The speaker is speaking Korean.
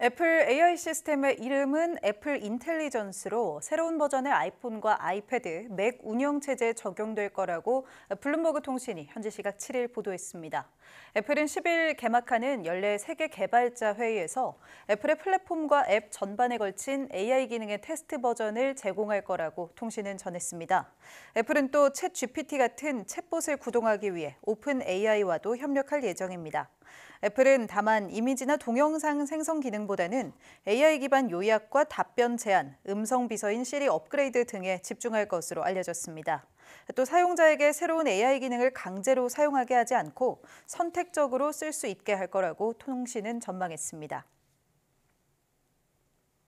애플 AI 시스템의 이름은 애플 인텔리전스로 새로운 버전의 아이폰과 아이패드, 맥 운영체제에 적용될 거라고 블룸버그 통신이 현지 시각 7일 보도했습니다. 애플은 10일 개막하는 연례 세계 개발자 회의에서 애플의 플랫폼과 앱 전반에 걸친 AI 기능의 테스트 버전을 제공할 거라고 통신은 전했습니다. 애플은 또 챗 GPT 같은 챗봇을 구동하기 위해 오픈 AI와도 협력할 예정입니다. 애플은 다만 이미지나 동영상 생성 기능 예전보다는 AI 기반 요약과 답변 제안, 음성 비서인 시리 업그레이드 등에 집중할 것으로 알려졌습니다. 또 사용자에게 새로운 AI 기능을 강제로 사용하게 하지 않고 선택적으로 쓸 수 있게 할 거라고 통신은 전망했습니다.